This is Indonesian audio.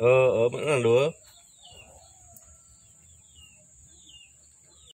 Oh, oh, benar dua.